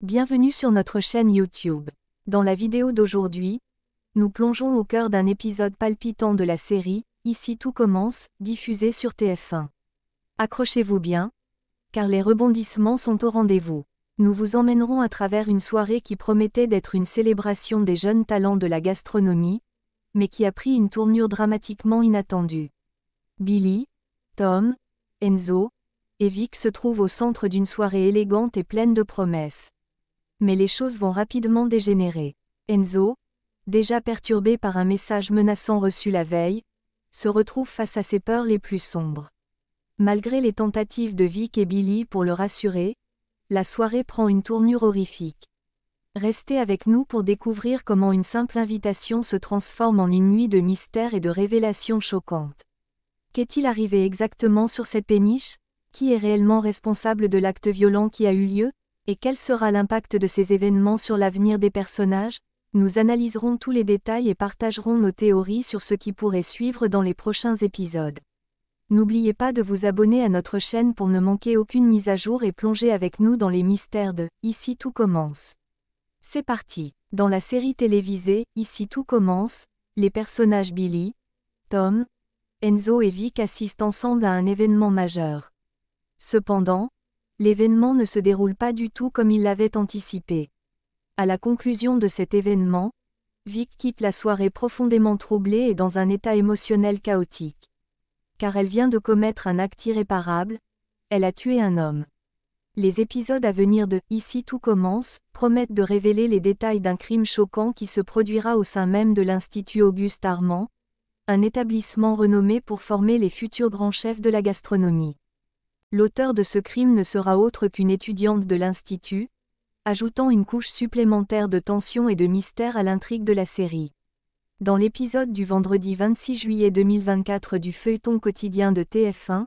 Bienvenue sur notre chaîne YouTube. Dans la vidéo d'aujourd'hui, nous plongeons au cœur d'un épisode palpitant de la série Ici tout commence, diffusée sur TF1. Accrochez-vous bien, car les rebondissements sont au rendez-vous. Nous vous emmènerons à travers une soirée qui promettait d'être une célébration des jeunes talents de la gastronomie, mais qui a pris une tournure dramatiquement inattendue. Billy, Tom, Enzo et Vic se trouvent au centre d'une soirée élégante et pleine de promesses. Mais les choses vont rapidement dégénérer. Enzo, déjà perturbé par un message menaçant reçu la veille, se retrouve face à ses peurs les plus sombres. Malgré les tentatives de Vic et Billy pour le rassurer, la soirée prend une tournure horrifique. Restez avec nous pour découvrir comment une simple invitation se transforme en une nuit de mystère et de révélations choquantes. Qu'est-il arrivé exactement sur cette péniche Qui est réellement responsable de l'acte violent qui a eu lieu et quel sera l'impact de ces événements sur l'avenir des personnages, nous analyserons tous les détails et partagerons nos théories sur ce qui pourrait suivre dans les prochains épisodes. N'oubliez pas de vous abonner à notre chaîne pour ne manquer aucune mise à jour et plonger avec nous dans les mystères de Ici tout commence. C'est parti. Dans la série télévisée Ici tout commence, les personnages Billy, Tom, Enzo et Vic assistent ensemble à un événement majeur. Cependant, l'événement ne se déroule pas du tout comme il l'avait anticipé. À la conclusion de cet événement, Vic quitte la soirée profondément troublée et dans un état émotionnel chaotique. Car elle vient de commettre un acte irréparable, elle a tué un homme. Les épisodes à venir de Ici tout commence promettent de révéler les détails d'un crime choquant qui se produira au sein même de l'Institut Auguste Armand, un établissement renommé pour former les futurs grands chefs de la gastronomie. L'auteur de ce crime ne sera autre qu'une étudiante de l'Institut, ajoutant une couche supplémentaire de tension et de mystère à l'intrigue de la série. Dans l'épisode du vendredi 26 juillet 2024 du feuilleton quotidien de TF1,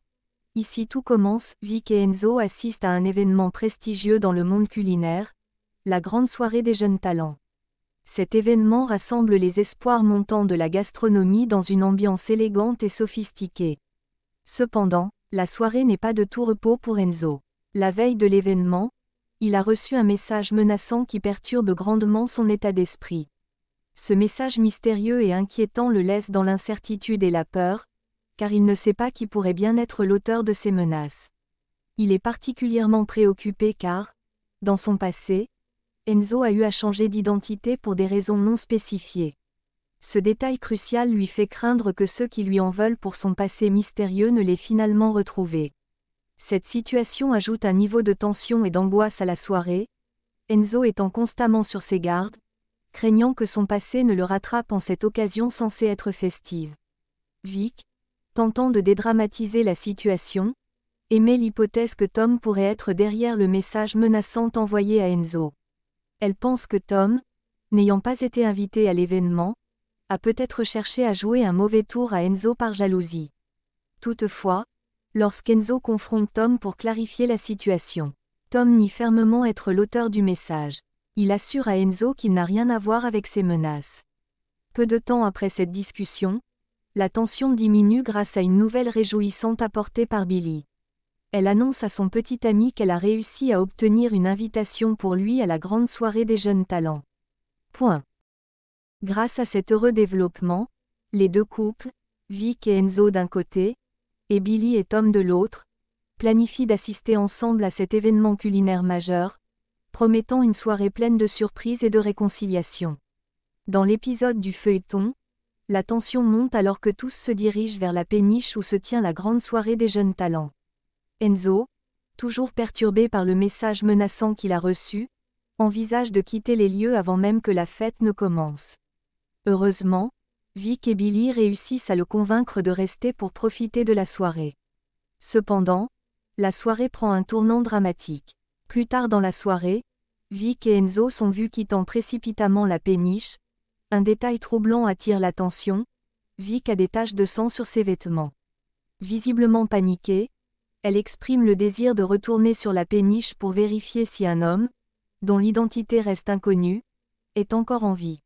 Ici tout commence, Vic et Enzo assistent à un événement prestigieux dans le monde culinaire, la grande soirée des jeunes talents. Cet événement rassemble les espoirs montants de la gastronomie dans une ambiance élégante et sophistiquée. Cependant, la soirée n'est pas de tout repos pour Enzo. La veille de l'événement, il a reçu un message menaçant qui perturbe grandement son état d'esprit. Ce message mystérieux et inquiétant le laisse dans l'incertitude et la peur, car il ne sait pas qui pourrait bien être l'auteur de ces menaces. Il est particulièrement préoccupé car, dans son passé, Enzo a eu à changer d'identité pour des raisons non spécifiées. Ce détail crucial lui fait craindre que ceux qui lui en veulent pour son passé mystérieux ne l'aient finalement retrouvé. Cette situation ajoute un niveau de tension et d'angoisse à la soirée, Enzo étant constamment sur ses gardes, craignant que son passé ne le rattrape en cette occasion censée être festive. Vic, tentant de dédramatiser la situation, émet l'hypothèse que Tom pourrait être derrière le message menaçant envoyé à Enzo. Elle pense que Tom, n'ayant pas été invité à l'événement, a peut-être cherché à jouer un mauvais tour à Enzo par jalousie. Toutefois, lorsqu'Enzo confronte Tom pour clarifier la situation, Tom nie fermement être l'auteur du message. Il assure à Enzo qu'il n'a rien à voir avec ses menaces. Peu de temps après cette discussion, la tension diminue grâce à une nouvelle réjouissante apportée par Billy. Elle annonce à son petit ami qu'elle a réussi à obtenir une invitation pour lui à la grande soirée des jeunes talents. Point. Grâce à cet heureux développement, les deux couples, Vic et Enzo d'un côté, et Billy et Tom de l'autre, planifient d'assister ensemble à cet événement culinaire majeur, promettant une soirée pleine de surprises et de réconciliation. Dans l'épisode du feuilleton, la tension monte alors que tous se dirigent vers la péniche où se tient la grande soirée des jeunes talents. Enzo, toujours perturbé par le message menaçant qu'il a reçu, envisage de quitter les lieux avant même que la fête ne commence. Heureusement, Vic et Billy réussissent à le convaincre de rester pour profiter de la soirée. Cependant, la soirée prend un tournant dramatique. Plus tard dans la soirée, Vic et Enzo sont vus quittant précipitamment la péniche. Un détail troublant attire l'attention. Vic a des taches de sang sur ses vêtements. Visiblement paniquée, elle exprime le désir de retourner sur la péniche pour vérifier si un homme, dont l'identité reste inconnue, est encore en vie.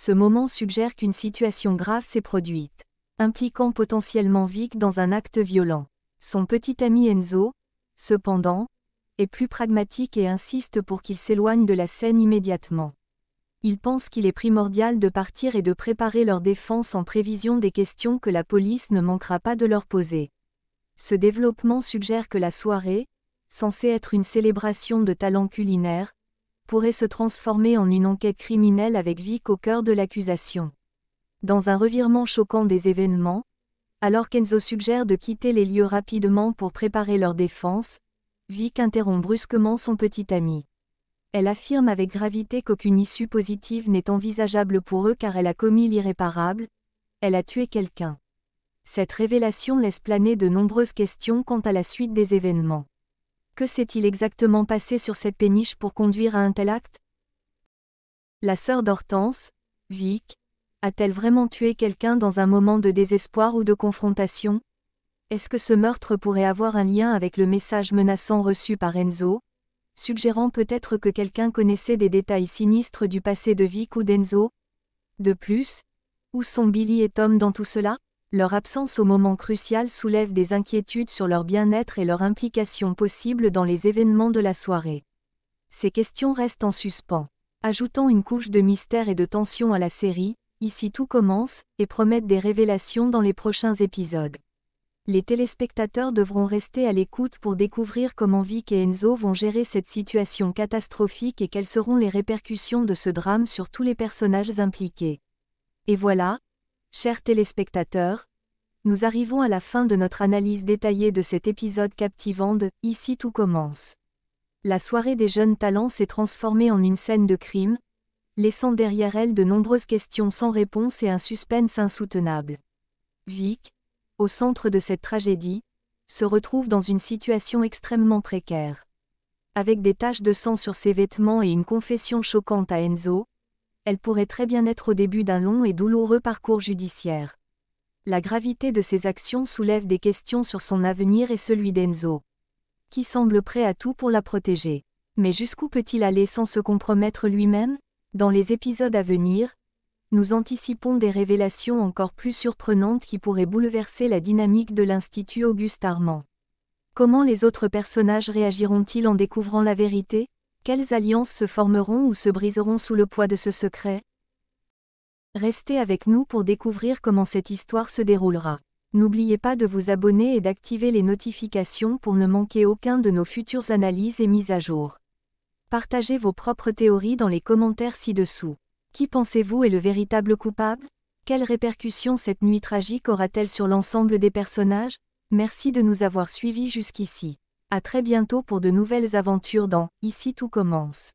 Ce moment suggère qu'une situation grave s'est produite, impliquant potentiellement Vic dans un acte violent. Son petit ami Enzo, cependant, est plus pragmatique et insiste pour qu'il s'éloigne de la scène immédiatement. Il pense qu'il est primordial de partir et de préparer leur défense en prévision des questions que la police ne manquera pas de leur poser. Ce développement suggère que la soirée, censée être une célébration de talents culinaires, pourrait se transformer en une enquête criminelle avec Vic au cœur de l'accusation. Dans un revirement choquant des événements, alors qu'Enzo suggère de quitter les lieux rapidement pour préparer leur défense, Vic interrompt brusquement son petit ami. Elle affirme avec gravité qu'aucune issue positive n'est envisageable pour eux car elle a commis l'irréparable, elle a tué quelqu'un. Cette révélation laisse planer de nombreuses questions quant à la suite des événements. Que s'est-il exactement passé sur cette péniche pour conduire à un tel acte La sœur d'Hortense, Vic, a-t-elle vraiment tué quelqu'un dans un moment de désespoir ou de confrontation Est-ce que ce meurtre pourrait avoir un lien avec le message menaçant reçu par Enzo, suggérant peut-être que quelqu'un connaissait des détails sinistres du passé de Vic ou d'Enzo De plus, où sont Billy et Tom dans tout cela leur absence au moment crucial soulève des inquiétudes sur leur bien-être et leur implication possible dans les événements de la soirée. Ces questions restent en suspens. Ajoutant une couche de mystère et de tension à la série, ici tout commence, et promettent des révélations dans les prochains épisodes. Les téléspectateurs devront rester à l'écoute pour découvrir comment Vic et Enzo vont gérer cette situation catastrophique et quelles seront les répercussions de ce drame sur tous les personnages impliqués. Et voilà, Chers téléspectateurs, nous arrivons à la fin de notre analyse détaillée de cet épisode captivant de Ici tout commence. La soirée des jeunes talents s'est transformée en une scène de crime, laissant derrière elle de nombreuses questions sans réponse et un suspense insoutenable. Vic, au centre de cette tragédie, se retrouve dans une situation extrêmement précaire. Avec des taches de sang sur ses vêtements et une confession choquante à Enzo, elle pourrait très bien être au début d'un long et douloureux parcours judiciaire. La gravité de ses actions soulève des questions sur son avenir et celui d'Enzo, qui semble prêt à tout pour la protéger. Mais jusqu'où peut-il aller sans se compromettre lui-même Dans les épisodes à venir, nous anticipons des révélations encore plus surprenantes qui pourraient bouleverser la dynamique de l'Institut Auguste Armand. Comment les autres personnages réagiront-ils en découvrant la vérité quelles alliances se formeront ou se briseront sous le poids de ce secret Restez avec nous pour découvrir comment cette histoire se déroulera. N'oubliez pas de vous abonner et d'activer les notifications pour ne manquer aucun de nos futures analyses et mises à jour. Partagez vos propres théories dans les commentaires ci-dessous. Qui pensez-vous est le véritable coupable Quelles répercussions cette nuit tragique aura-t-elle sur l'ensemble des personnages Merci de nous avoir suivis jusqu'ici. À très bientôt pour de nouvelles aventures dans Ici tout commence.